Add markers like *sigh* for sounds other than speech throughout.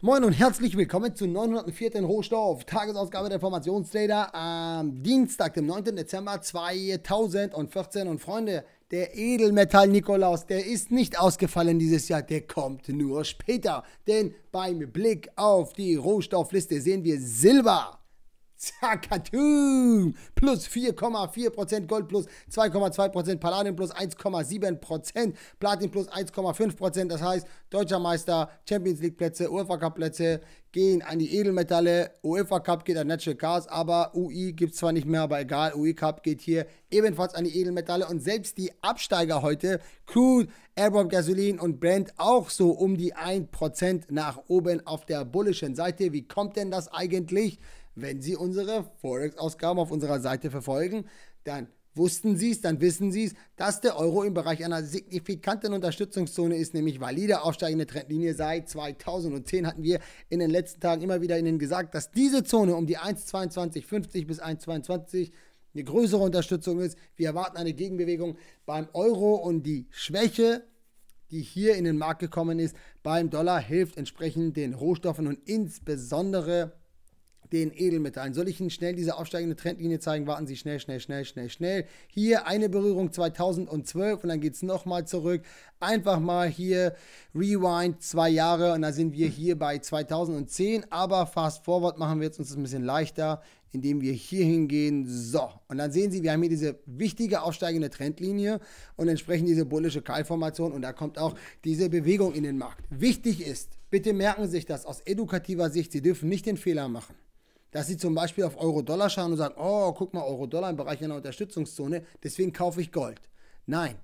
Moin und herzlich willkommen zu 904. Rohstoff, Tagesausgabe der Formationstrader am Dienstag, dem 9. Dezember 2014. Und Freunde, der Edelmetall Nikolaus, der ist nicht ausgefallen dieses Jahr, der kommt nur später. Denn beim Blick auf die Rohstoffliste sehen wir Silber Zakatum plus 4,4%, Gold plus 2,2%, Palladium plus 1,7%, Platin plus 1,5%. Das heißt, Deutscher Meister, Champions League Plätze, UEFA Cup Plätze gehen an die Edelmetalle. UEFA Cup geht an Natural Cars, aber UI gibt es zwar nicht mehr, aber egal. UI Cup geht hier ebenfalls an die Edelmetalle und selbst die Absteiger heute, Crude, Airborne Gasoline und Brent auch so um die 1% nach oben auf der bullischen Seite. Wie kommt denn das eigentlich? Wenn Sie unsere Forex-Ausgaben auf unserer Seite verfolgen, dann wussten Sie es, dann wissen Sie es, dass der Euro im Bereich einer signifikanten Unterstützungszone ist, nämlich valide aufsteigende Trendlinie seit 2010 hatten wir in den letzten Tagen immer wieder Ihnen gesagt, dass diese Zone um die 1,2250 bis 1,22 eine größere Unterstützung ist. Wir erwarten eine Gegenbewegung beim Euro und die Schwäche die hier in den Markt gekommen ist, beim Dollar hilft entsprechend den Rohstoffen und insbesondere den Edelmetallen. Soll ich Ihnen schnell diese aufsteigende Trendlinie zeigen? Warten Sie schnell, schnell, schnell, schnell, schnell. Hier eine Berührung 2012 und dann geht es nochmal zurück. Einfach mal hier Rewind zwei Jahre und dann sind wir hier bei 2010. Aber Fast Forward machen wir jetzt uns das ein bisschen leichter, indem wir hier hingehen. So, und dann sehen Sie, wir haben hier diese wichtige aufsteigende Trendlinie und entsprechend diese bullische Keilformation und da kommt auch diese Bewegung in den Markt. Wichtig ist, bitte merken Sie sich das aus edukativer Sicht, Sie dürfen nicht den Fehler machen dass sie zum Beispiel auf Euro-Dollar schauen und sagen, oh, guck mal, Euro-Dollar im Bereich einer Unterstützungszone, deswegen kaufe ich Gold. Nein,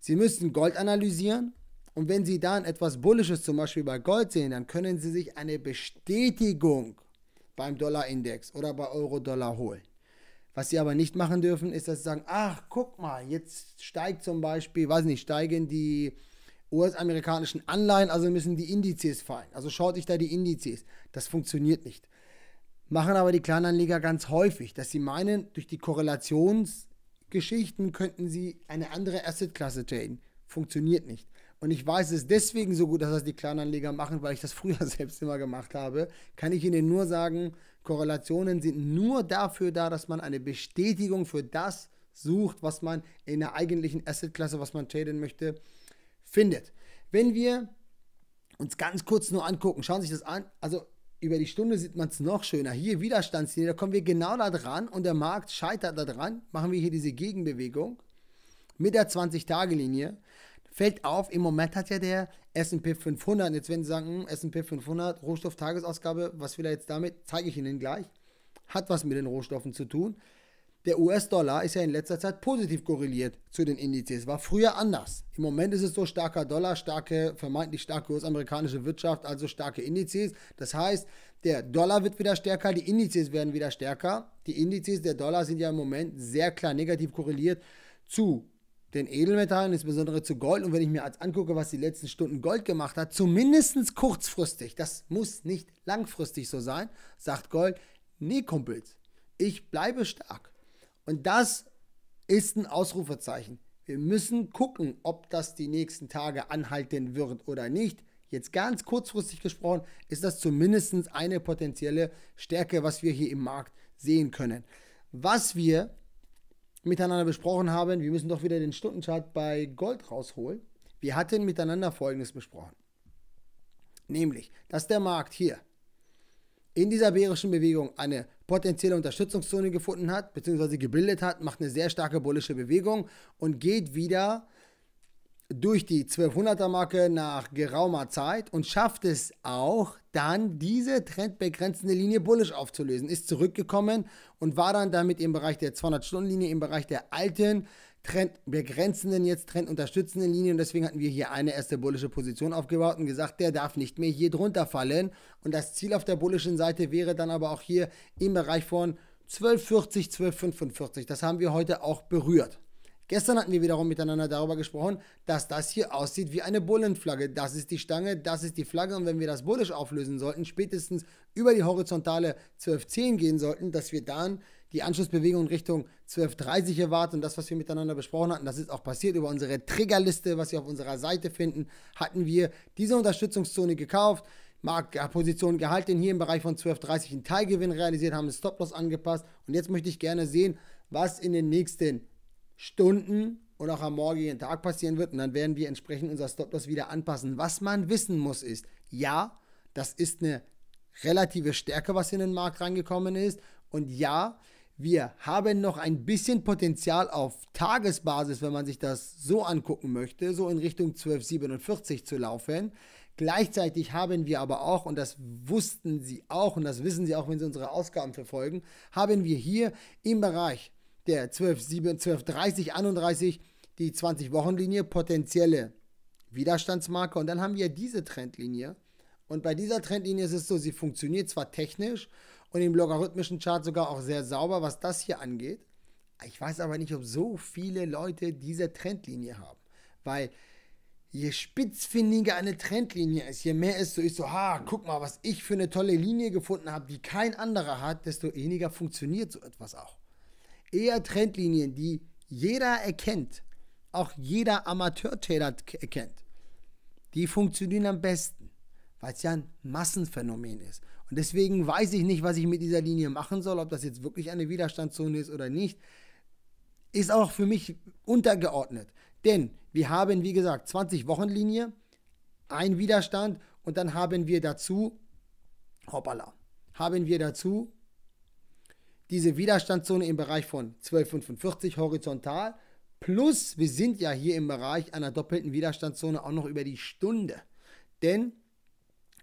sie müssen Gold analysieren und wenn sie dann etwas Bullisches zum Beispiel bei Gold sehen, dann können sie sich eine Bestätigung beim Dollar-Index oder bei Euro-Dollar holen. Was sie aber nicht machen dürfen, ist, dass sie sagen, ach, guck mal, jetzt steigt zum Beispiel, weiß nicht, steigen die US-amerikanischen Anleihen, also müssen die Indizes fallen. Also schaut ich da die Indizes. Das funktioniert nicht machen aber die Kleinanleger ganz häufig, dass sie meinen, durch die Korrelationsgeschichten könnten sie eine andere Assetklasse traden. Funktioniert nicht. Und ich weiß es deswegen so gut, dass das die Kleinanleger machen, weil ich das *laughs* früher selbst immer gemacht habe. Kann ich Ihnen nur sagen, Korrelationen sind nur dafür da, dass man eine Bestätigung für das sucht, was man in der eigentlichen Assetklasse, was man traden möchte, findet. Wenn wir uns ganz kurz nur angucken, schauen Sie sich das an. Also über die Stunde sieht man es noch schöner. Hier Widerstandslinie, da kommen wir genau da dran und der Markt scheitert da dran. Machen wir hier diese Gegenbewegung mit der 20-Tage-Linie. Fällt auf, im Moment hat ja der S&P 500, jetzt werden Sie sagen, hm, S&P 500, Rohstofftagesausgabe, was will er jetzt damit? Zeige ich Ihnen gleich. Hat was mit den Rohstoffen zu tun. Der US-Dollar ist ja in letzter Zeit positiv korreliert zu den Indizes. War früher anders. Im Moment ist es so starker Dollar, starke, vermeintlich starke US-amerikanische Wirtschaft, also starke Indizes. Das heißt, der Dollar wird wieder stärker, die Indizes werden wieder stärker. Die Indizes der Dollar sind ja im Moment sehr klar negativ korreliert zu den Edelmetallen, insbesondere zu Gold. Und wenn ich mir als angucke, was die letzten Stunden Gold gemacht hat, zumindest kurzfristig, das muss nicht langfristig so sein, sagt Gold, nee, Kumpels, ich bleibe stark. Und das ist ein Ausrufezeichen. Wir müssen gucken, ob das die nächsten Tage anhalten wird oder nicht. Jetzt ganz kurzfristig gesprochen, ist das zumindest eine potenzielle Stärke, was wir hier im Markt sehen können. Was wir miteinander besprochen haben, wir müssen doch wieder den Stundenchart bei Gold rausholen. Wir hatten miteinander Folgendes besprochen. Nämlich, dass der Markt hier in dieser bärischen Bewegung eine potenzielle Unterstützungszone gefunden hat, beziehungsweise gebildet hat, macht eine sehr starke bullische Bewegung und geht wieder durch die 1200er Marke nach geraumer Zeit und schafft es auch dann diese trendbegrenzende Linie bullisch aufzulösen, ist zurückgekommen und war dann damit im Bereich der 200-Stunden-Linie, im Bereich der alten Trend begrenzenden, jetzt Trend unterstützenden Linie und deswegen hatten wir hier eine erste bullische Position aufgebaut und gesagt, der darf nicht mehr hier drunter fallen und das Ziel auf der bullischen Seite wäre dann aber auch hier im Bereich von 1240, 1245. Das haben wir heute auch berührt. Gestern hatten wir wiederum miteinander darüber gesprochen, dass das hier aussieht wie eine Bullenflagge. Das ist die Stange, das ist die Flagge und wenn wir das bullisch auflösen sollten, spätestens über die horizontale 1210 gehen sollten, dass wir dann die Anschlussbewegung Richtung 12.30 erwartet und das, was wir miteinander besprochen hatten, das ist auch passiert über unsere Triggerliste, was Sie auf unserer Seite finden, hatten wir diese Unterstützungszone gekauft. Marktposition gehalten, hier im Bereich von 12,30 einen Teilgewinn realisiert, haben Stop-Loss angepasst. Und jetzt möchte ich gerne sehen, was in den nächsten Stunden und auch am morgigen Tag passieren wird. Und dann werden wir entsprechend unser Stop-Loss wieder anpassen. Was man wissen muss ist, ja, das ist eine relative Stärke, was in den Markt reingekommen ist. Und ja, wir haben noch ein bisschen Potenzial auf Tagesbasis, wenn man sich das so angucken möchte, so in Richtung 1247 zu laufen. Gleichzeitig haben wir aber auch, und das wussten Sie auch, und das wissen Sie auch, wenn Sie unsere Ausgaben verfolgen, haben wir hier im Bereich der 12,7, 12,30, 31 die 20-Wochen-Linie, potenzielle Widerstandsmarke. Und dann haben wir diese Trendlinie. Und bei dieser Trendlinie ist es so, sie funktioniert zwar technisch und im logarithmischen Chart sogar auch sehr sauber, was das hier angeht. Ich weiß aber nicht, ob so viele Leute diese Trendlinie haben, weil je spitzfindiger eine Trendlinie ist, je mehr es so ist, so, ha, guck mal, was ich für eine tolle Linie gefunden habe, die kein anderer hat, desto weniger funktioniert so etwas auch. Eher Trendlinien, die jeder erkennt, auch jeder Amateur-Trader erkennt, die funktionieren am besten weil es ja ein Massenphänomen ist. Und deswegen weiß ich nicht, was ich mit dieser Linie machen soll, ob das jetzt wirklich eine Widerstandszone ist oder nicht. Ist auch für mich untergeordnet. Denn wir haben, wie gesagt, 20 Wochenlinie, ein Widerstand und dann haben wir dazu, hoppala, haben wir dazu diese Widerstandszone im Bereich von 1245 horizontal. Plus, wir sind ja hier im Bereich einer doppelten Widerstandszone auch noch über die Stunde. Denn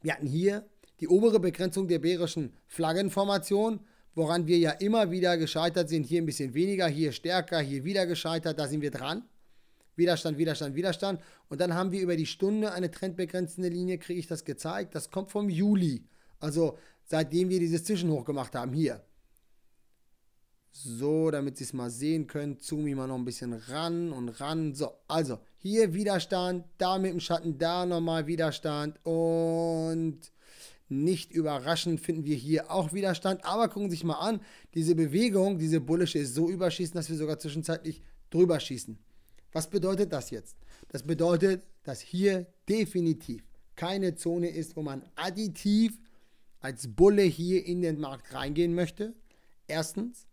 wir hatten hier die obere Begrenzung der bärischen Flaggenformation, woran wir ja immer wieder gescheitert sind. Hier ein bisschen weniger, hier stärker, hier wieder gescheitert, da sind wir dran. Widerstand, Widerstand, Widerstand. Und dann haben wir über die Stunde eine trendbegrenzende Linie, kriege ich das gezeigt. Das kommt vom Juli. Also seitdem wir dieses Zwischenhoch gemacht haben, hier. So, damit Sie es mal sehen können, zoome ich mal noch ein bisschen ran und ran. So, also hier Widerstand, da mit dem Schatten, da nochmal Widerstand und nicht überraschend finden wir hier auch Widerstand. Aber gucken Sie sich mal an, diese Bewegung, diese bullische ist so überschießen, dass wir sogar zwischenzeitlich drüber schießen. Was bedeutet das jetzt? Das bedeutet, dass hier definitiv keine Zone ist, wo man additiv als Bulle hier in den Markt reingehen möchte. Erstens.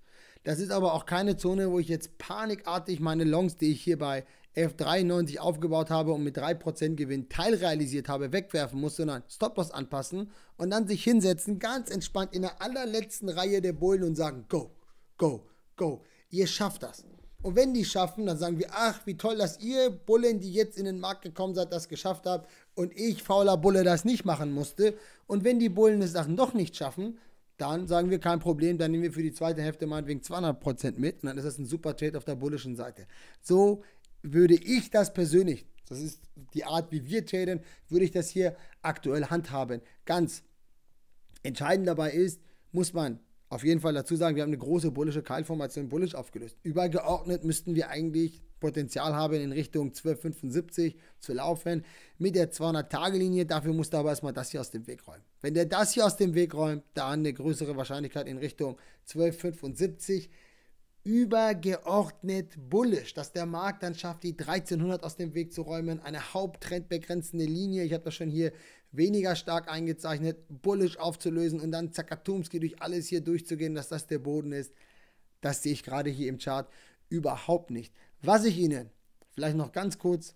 Das ist aber auch keine Zone, wo ich jetzt panikartig meine Longs, die ich hier bei F93 aufgebaut habe und mit 3% Gewinn teilrealisiert habe, wegwerfen muss, sondern Stop-Loss anpassen und dann sich hinsetzen, ganz entspannt in der allerletzten Reihe der Bullen und sagen, go, go, go, ihr schafft das. Und wenn die schaffen, dann sagen wir, ach, wie toll, dass ihr Bullen, die jetzt in den Markt gekommen seid, das geschafft habt und ich, fauler Bulle, das nicht machen musste. Und wenn die Bullen es dann doch nicht schaffen, dann sagen wir kein Problem, dann nehmen wir für die zweite Hälfte meinetwegen 200% mit und dann ist das ein super Trade auf der bullischen Seite. So würde ich das persönlich, das ist die Art, wie wir traden, würde ich das hier aktuell handhaben. Ganz entscheidend dabei ist, muss man auf jeden Fall dazu sagen, wir haben eine große bullische Keilformation bullisch aufgelöst. Übergeordnet müssten wir eigentlich Potenzial haben, in Richtung 1275 zu laufen mit der 200-Tage-Linie. Dafür musst du aber erstmal das hier aus dem Weg räumen. Wenn der das hier aus dem Weg räumt, dann eine größere Wahrscheinlichkeit in Richtung 1275. Übergeordnet bullisch, dass der Markt dann schafft, die 1300 aus dem Weg zu räumen. Eine Haupttrendbegrenzende Linie. Ich habe das schon hier weniger stark eingezeichnet, bullisch aufzulösen und dann Zakatumski durch alles hier durchzugehen, dass das der Boden ist. Das sehe ich gerade hier im Chart überhaupt nicht. Was ich Ihnen vielleicht noch ganz kurz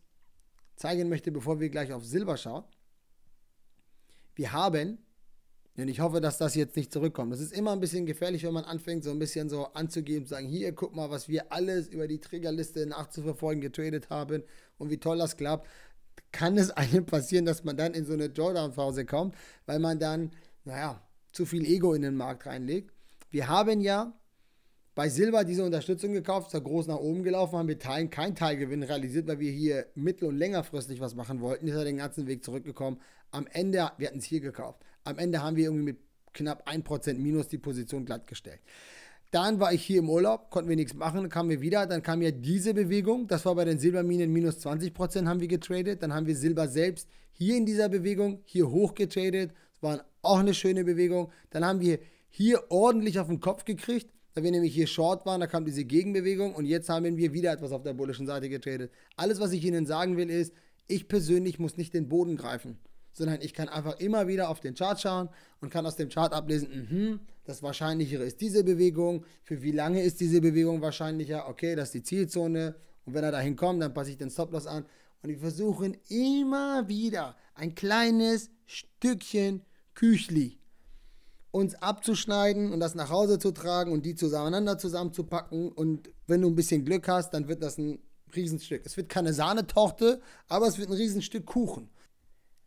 zeigen möchte, bevor wir gleich auf Silber schauen. Wir haben, und ich hoffe, dass das jetzt nicht zurückkommt. Das ist immer ein bisschen gefährlich, wenn man anfängt, so ein bisschen so anzugeben, zu sagen, hier, guck mal, was wir alles über die Triggerliste nachzuverfolgen getradet haben und wie toll das klappt kann es *laughs* einem passieren, dass man dann in so eine Drawdown-Phase kommt, weil man dann, naja, zu viel Ego in den Markt reinlegt. Wir haben ja bei Silber diese Unterstützung gekauft, ist da groß nach oben gelaufen, haben wir Teilen keinen Teilgewinn realisiert, weil wir hier mittel- und längerfristig was machen wollten, ist er den ganzen Weg zurückgekommen. Am Ende, wir hatten es hier gekauft, am Ende haben wir irgendwie mit knapp 1% minus die Position glattgestellt. Dann war ich hier im Urlaub, konnten wir nichts machen, dann kamen wir wieder, dann kam ja diese Bewegung, das war bei den Silberminen minus 20 haben wir getradet, dann haben wir Silber selbst hier in dieser Bewegung, hier hoch getradet, das war auch eine schöne Bewegung, dann haben wir hier ordentlich auf den Kopf gekriegt, da wir nämlich hier short waren, da kam diese Gegenbewegung und jetzt haben wir wieder etwas auf der bullischen Seite getradet. Alles, was ich Ihnen sagen will, ist, ich persönlich muss nicht den Boden greifen sondern ich kann einfach immer wieder auf den Chart schauen und kann aus dem Chart ablesen, mh, das Wahrscheinlichere ist diese Bewegung, für wie lange ist diese Bewegung wahrscheinlicher, okay, das ist die Zielzone und wenn er dahin kommt, dann passe ich den Stoploss an und wir versuchen immer wieder ein kleines Stückchen Küchli uns abzuschneiden und das nach Hause zu tragen und die zusammeneinander zusammenzupacken und wenn du ein bisschen Glück hast, dann wird das ein Riesenstück. Es wird keine Sahnetorte, aber es wird ein Riesenstück Kuchen.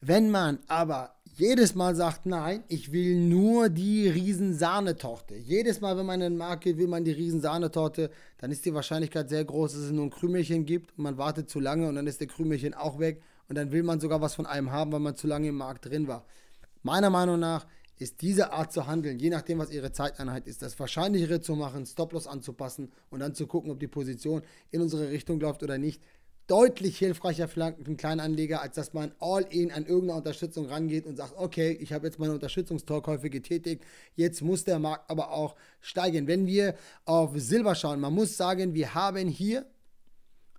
Wenn man aber jedes Mal sagt, nein, ich will nur die Riesensahnetorte. Jedes Mal, wenn man in den Markt geht, will man die Riesensahnetorte, dann ist die Wahrscheinlichkeit sehr groß, dass es nur ein Krümelchen gibt und man wartet zu lange und dann ist der Krümelchen auch weg und dann will man sogar was von einem haben, weil man zu lange im Markt drin war. Meiner Meinung nach ist diese Art zu handeln, je nachdem, was ihre Zeiteinheit ist, das Wahrscheinlichere zu machen, Stop-Loss anzupassen und dann zu gucken, ob die Position in unsere Richtung läuft oder nicht, deutlich hilfreicher für einen kleinen Anleger, als dass man all-in an irgendeine Unterstützung rangeht und sagt, okay, ich habe jetzt meine Unterstützungstorkäufe getätigt, jetzt muss der Markt aber auch steigen. Wenn wir auf Silber schauen, man muss sagen, wir haben hier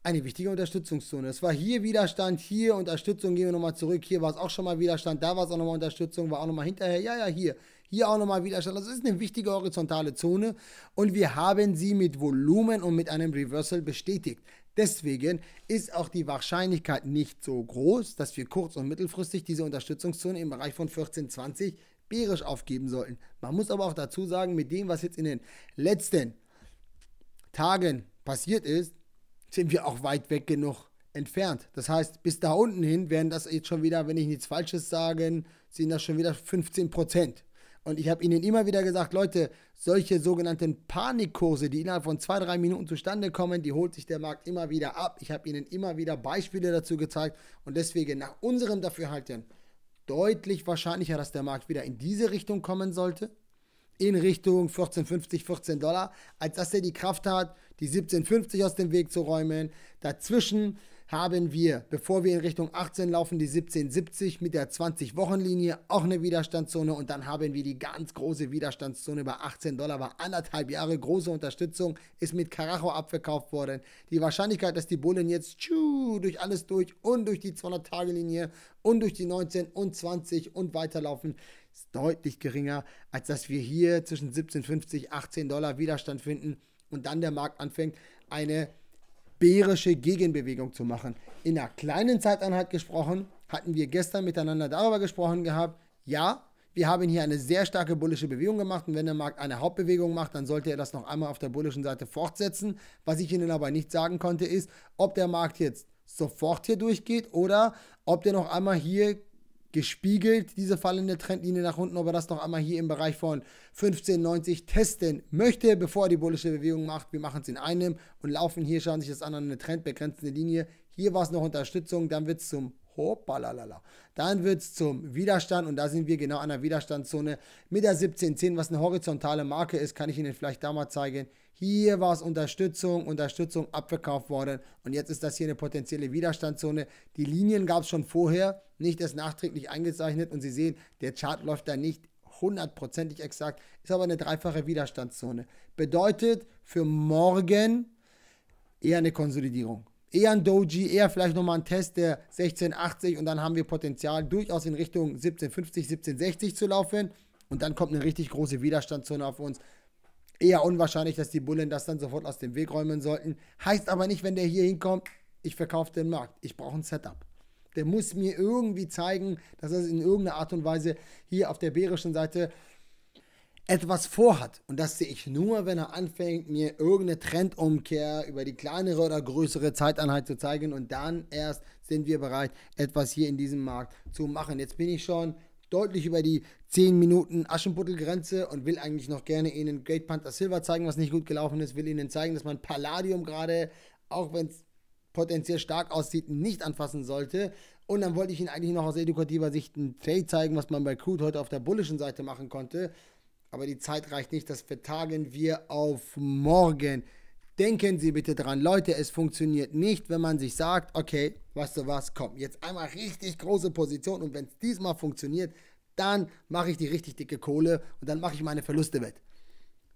eine wichtige Unterstützungszone. Es war hier Widerstand, hier Unterstützung, gehen wir nochmal zurück, hier war es auch schon mal Widerstand, da war es auch nochmal Unterstützung, war auch nochmal hinterher, ja, ja, hier, hier auch nochmal Widerstand. Das also ist eine wichtige horizontale Zone und wir haben sie mit Volumen und mit einem Reversal bestätigt. Deswegen ist auch die Wahrscheinlichkeit nicht so groß, dass wir kurz- und mittelfristig diese Unterstützungszone im Bereich von 1420 bärisch aufgeben sollten. Man muss aber auch dazu sagen, mit dem, was jetzt in den letzten Tagen passiert ist, sind wir auch weit weg genug entfernt. Das heißt, bis da unten hin werden das jetzt schon wieder, wenn ich nichts Falsches sage, sind das schon wieder 15 Prozent. Und ich habe ihnen immer wieder gesagt, Leute, solche sogenannten Panikkurse, die innerhalb von zwei, drei Minuten zustande kommen, die holt sich der Markt immer wieder ab. Ich habe ihnen immer wieder Beispiele dazu gezeigt und deswegen nach unserem Dafürhalten deutlich wahrscheinlicher, dass der Markt wieder in diese Richtung kommen sollte, in Richtung 14,50, 14 Dollar, als dass er die Kraft hat, die 17,50 aus dem Weg zu räumen. Dazwischen haben wir, bevor wir in Richtung 18 laufen, die 1770 mit der 20-Wochen-Linie, auch eine Widerstandszone und dann haben wir die ganz große Widerstandszone bei 18 Dollar, war anderthalb Jahre große Unterstützung, ist mit Carajo abverkauft worden. Die Wahrscheinlichkeit, dass die Bullen jetzt tschu, durch alles durch und durch die 200-Tage-Linie und durch die 19 und 20 und weiterlaufen, ist deutlich geringer, als dass wir hier zwischen 17,50, 18 Dollar Widerstand finden und dann der Markt anfängt, eine bärische Gegenbewegung zu machen. In einer kleinen Zeiteinheit gesprochen, hatten wir gestern miteinander darüber gesprochen gehabt, ja, wir haben hier eine sehr starke bullische Bewegung gemacht und wenn der Markt eine Hauptbewegung macht, dann sollte er das noch einmal auf der bullischen Seite fortsetzen. Was ich Ihnen aber nicht sagen konnte, ist, ob der Markt jetzt sofort hier durchgeht oder ob der noch einmal hier gespiegelt, diese fallende Trendlinie nach unten, ob er das noch einmal hier im Bereich von 15,90 testen möchte, bevor er die bullische Bewegung macht. Wir machen es in einem und laufen hier, schauen sich das an, eine trendbegrenzende Linie. Hier war es noch Unterstützung, dann wird es zum Hoppalalala. Dann wird es zum Widerstand und da sind wir genau an der Widerstandszone mit der 1710, was eine horizontale Marke ist, kann ich Ihnen vielleicht da mal zeigen. Hier war es Unterstützung, Unterstützung abverkauft worden und jetzt ist das hier eine potenzielle Widerstandszone. Die Linien gab es schon vorher, nicht erst nachträglich eingezeichnet und Sie sehen, der Chart läuft da nicht hundertprozentig exakt, ist aber eine dreifache Widerstandszone. Bedeutet für morgen eher eine Konsolidierung. Eher ein Doji, eher vielleicht nochmal ein Test der 1680 und dann haben wir Potenzial durchaus in Richtung 1750, 1760 zu laufen. Und dann kommt eine richtig große Widerstandszone auf uns. Eher unwahrscheinlich, dass die Bullen das dann sofort aus dem Weg räumen sollten. Heißt aber nicht, wenn der hier hinkommt, ich verkaufe den Markt. Ich brauche ein Setup. Der muss mir irgendwie zeigen, dass er in irgendeiner Art und Weise hier auf der bärischen Seite etwas vorhat. Und das sehe ich nur, wenn er anfängt, mir irgendeine Trendumkehr über die kleinere oder größere Zeiteinheit zu zeigen. Und dann erst sind wir bereit, etwas hier in diesem Markt zu machen. Jetzt bin ich schon deutlich über die 10 Minuten Aschenputtel-Grenze und will eigentlich noch gerne ihnen Great Panther Silver zeigen, was nicht gut gelaufen ist, will ihnen zeigen, dass man Palladium gerade, auch wenn es potenziell stark aussieht, nicht anfassen sollte. Und dann wollte ich ihnen eigentlich noch aus edukativer Sicht ein Trade zeigen, was man bei Crude heute auf der bullischen Seite machen konnte. Aber die Zeit reicht nicht, das vertagen wir auf morgen. Denken Sie bitte dran, Leute, es funktioniert nicht, wenn man sich sagt, okay, weißt du was, komm, jetzt einmal richtig große Position und wenn es diesmal funktioniert, dann mache ich die richtig dicke Kohle und dann mache ich meine Verluste wett.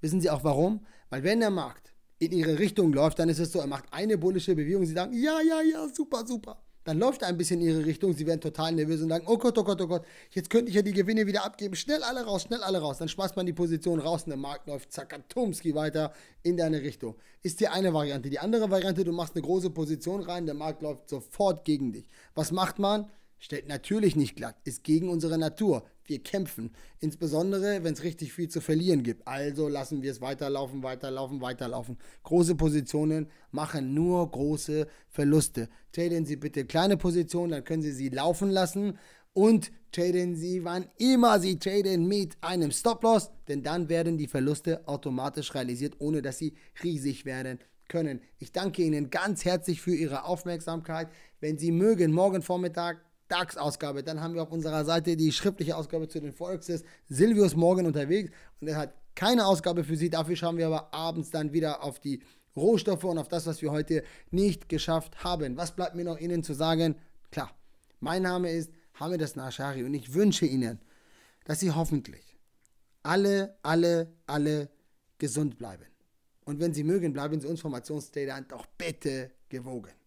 Wissen Sie auch warum? Weil wenn der Markt in Ihre Richtung läuft, dann ist es so, er macht eine bullische Bewegung, Sie sagen, ja, ja, ja, super, super. Dann läuft er ein bisschen in ihre Richtung, sie werden total nervös und sagen, oh Gott, oh Gott, oh Gott, jetzt könnte ich ja die Gewinne wieder abgeben, schnell alle raus, schnell alle raus. Dann schmeißt man die Position raus und der Markt läuft zakatumski weiter in deine Richtung. Ist die eine Variante. Die andere Variante, du machst eine große Position rein, der Markt läuft sofort gegen dich. Was macht man? Stellt natürlich nicht glatt, ist gegen unsere Natur. Wir kämpfen. Insbesondere, wenn es richtig viel zu verlieren gibt. Also lassen wir es weiterlaufen, weiterlaufen, weiterlaufen. Große Positionen machen nur große Verluste. Traden Sie bitte kleine Positionen, dann können Sie sie laufen lassen. Und traden Sie, wann immer Sie traden, mit einem Stop-Loss, denn dann werden die Verluste automatisch realisiert, ohne dass sie riesig werden können. Ich danke Ihnen ganz herzlich für Ihre Aufmerksamkeit. Wenn Sie mögen, morgen Vormittag DAX-Ausgabe. Dann haben wir auf unserer Seite die schriftliche Ausgabe zu den Forexes. Silvio ist morgen unterwegs und er hat keine Ausgabe für Sie. Dafür schauen wir aber abends dann wieder auf die Rohstoffe und auf das, was wir heute nicht geschafft haben. Was bleibt mir noch Ihnen zu sagen? Klar, mein Name ist Hamid Nashari und ich wünsche Ihnen, dass Sie hoffentlich alle, alle, alle gesund bleiben. Und wenn Sie mögen, bleiben Sie uns vom Informationsdata doch bitte gewogen.